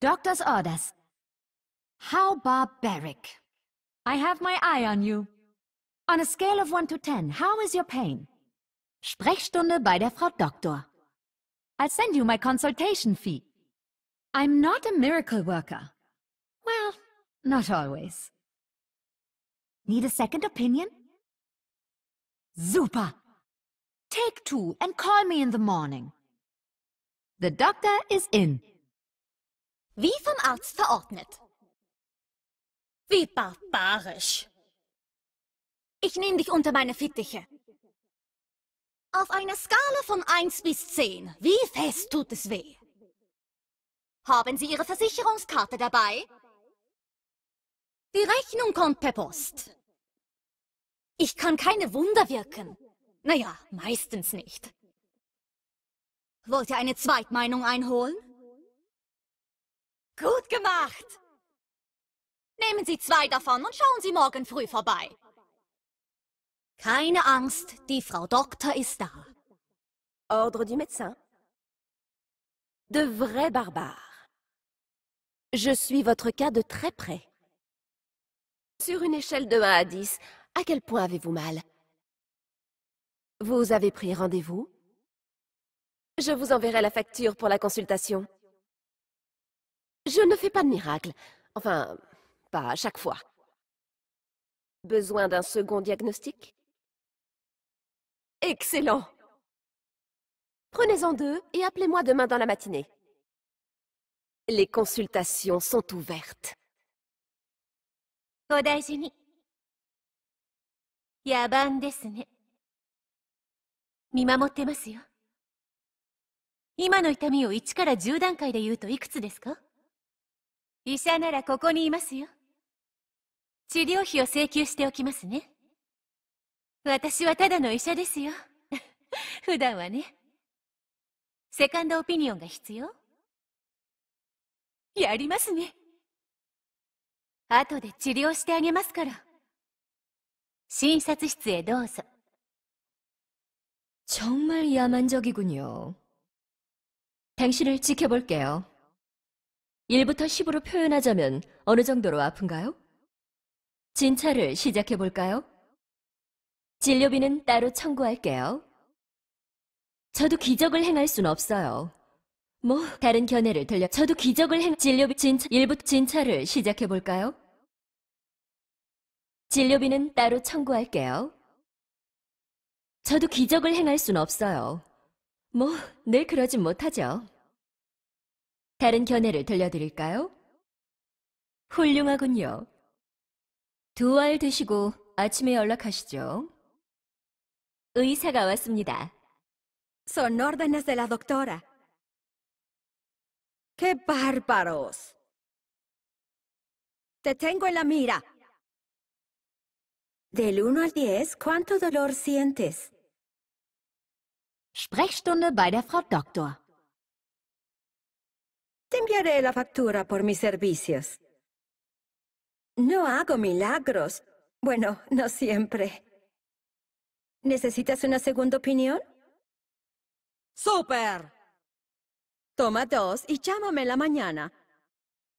Doctor's orders. How barbaric. I have my eye on you. On a scale of 1 to 10, how is your pain? Sprechstunde bei der Frau Doktor. I'll send you my consultation fee. I'm not a miracle worker. Well, not always. Need a second opinion? Super. Take two and call me in the morning. The doctor is in. Wie vom Arzt verordnet. Wie barbarisch. Ich nehme dich unter meine Fittiche. Auf einer Skala von 1 bis 10, wie fest tut es weh? Haben Sie Ihre Versicherungskarte dabei? Die Rechnung kommt per Post. Ich kann keine Wunder wirken. Naja, meistens nicht. Wollt ihr eine Zweitmeinung einholen? Gut gemacht! Nehmen Sie zwei davon und schauen Sie morgen früh vorbei. Keine Angst, die Frau Doktor ist da. Ordre du médecin. De vrais barbares. Je suis votre cas de très près. Sur une échelle de 1 à 10, à quel point avez-vous mal Vous avez pris rendez-vous Je vous enverrai la facture pour la consultation. Je ne fais pas de miracle. Enfin, pas à chaque fois. Besoin d'un second diagnostic Excellent Prenez-en deux et appelez-moi demain dans la matinée. Les consultations sont ouvertes. Mimamotte o 1から10段階で言うといくつですか医者ならここにいますよ治療費を請求しておきますね私はただの医者ですよ 普段はねセカンドオピニオンが必要やりますね後で治療してあげますから診察室へどうぞ정말야만적이군요당신을지켜볼게요 1부터 10으로 표현하자면 어느 정도로 아픈가요? 진찰을 시작해 볼까요? 진료비는 따로 청구할게요. 저도 기적을 행할 순 없어요. 뭐 다른 견해를 들려 저도 기적을 행 진료비 진찰 일부 진찰을 시작해 볼까요? 진료비는 따로 청구할게요. 저도 기적을 행할 순 없어요. 뭐늘 그러진 못하죠. 다른 견해를 들려드릴까요? 훌륭하군요. 두 알 드시고 아침에 연락하시죠. 의사가 왔습니다. Son órdenes de la doctora. ¡Qué bárbaros! Te tengo en la mira. Del 1 al 10, ¿cuánto dolor sientes? Sprechstunde bei der Frau Doktor. Te enviaré la factura por mis servicios. No hago milagros. Bueno, no siempre. ¿Necesitas una segunda opinión? ¡Súper! Toma dos y llámame la mañana.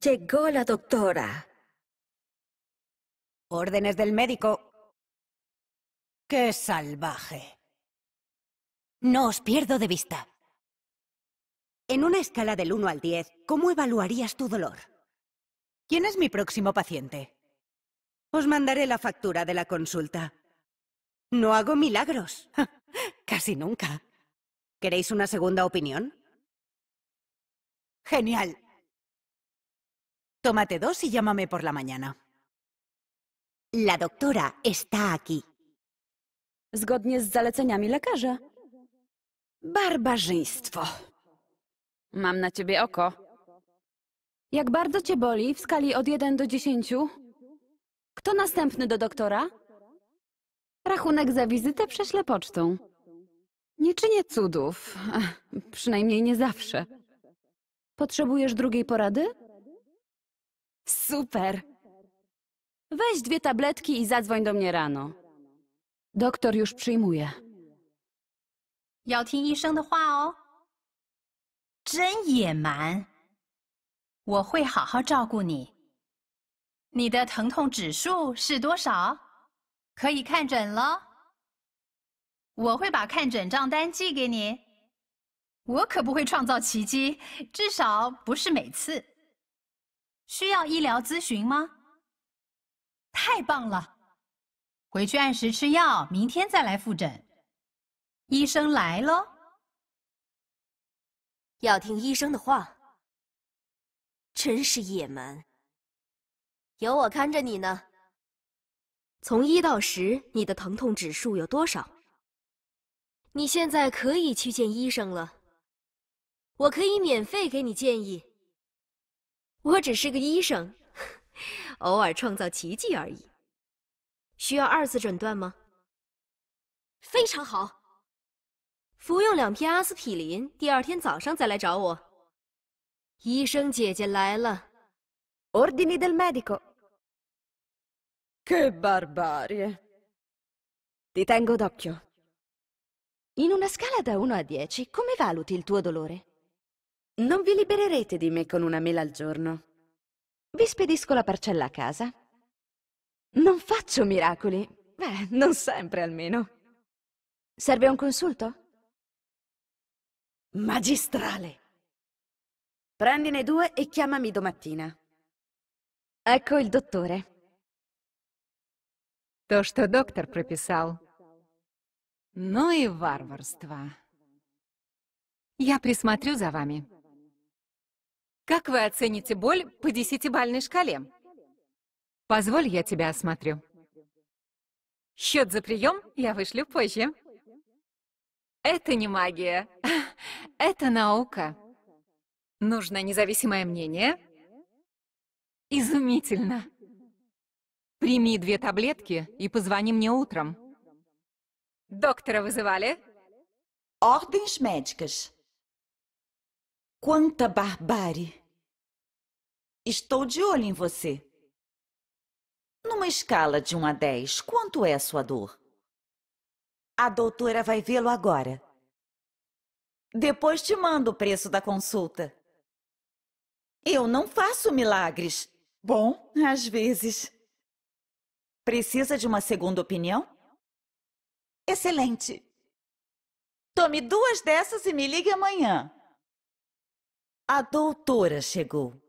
Llegó la doctora. Órdenes del médico. ¡Qué salvaje! No os pierdo de vista. En una escala del 1 al 10, ¿cómo evaluarías tu dolor? ¿Quién es mi próximo paciente? Os mandaré la factura de la consulta. No hago milagros. Casi nunca. ¿Queréis una segunda opinión? Genial. Tómate dos y llámame por la mañana. La doctora está aquí. Zgodnie z zaleceniami lekarza. Barbarzyństwo. Mam na ciebie oko. Jak bardzo cię boli w skali od 1 do 10? Kto następny do doktora? Rachunek za wizytę prześlę pocztą. Nie czynię cudów. Ach, przynajmniej nie zawsze. Potrzebujesz drugiej porady? Super! Weź dwie tabletki i zadzwoń do mnie rano. Doktor już przyjmuje. 要听医生的话哦。真野蛮！我会好好照顾你。你的疼痛指数是多少？可以看诊了。我会把看诊账单寄给你。我可不会创造奇迹，至少不是每次。需要医疗咨询吗？太棒了！回去按时吃药，明天再来复诊。医生来喽。要听医生的话，真是野蛮。有我看着你呢。从一到十，你的疼痛指数有多少？你现在可以去见医生了。我可以免费给你建议。我只是个医生，偶尔创造奇迹而已。需要二次诊断吗？非常好。服用两片阿司匹林，第二天早上再来找我。医生姐姐来了。Ordini del medico. Che barbarie. Ti tengo d'occhio. In una scala da 1 a 10, come valuti il tuo dolore? Non vi libererete di me con una mela al giorno. Vi spedisco la parcella a casa. Non faccio miracoli. Beh, non sempre almeno. Serve un consulto? Magistrale! Prendine due e chiamami domattina. Ecco il dottore. То, что доктор прописал. Ну и варварство. Я присмотрю за вами. Как вы оцените боль по десятибальной шкале? Позволь, я тебя осмотрю. Счет за прием я вышлю позже. Это не магия. Это наука. Нужно независимое мнение? Изумительно. Прими две таблетки и позвони мне утром. Доктора вызывали? Ordens médicas. Quanta barbárie. Estou de olho em você. Numa escala de 1 um a 10, quanto é a sua dor? A doutora vai vê-lo agora. Depois te mando o preço da consulta. Eu não faço milagres. Bom, às vezes. Precisa de uma segunda opinião? Excelente. Tome duas dessas e me ligue amanhã. A doutora chegou.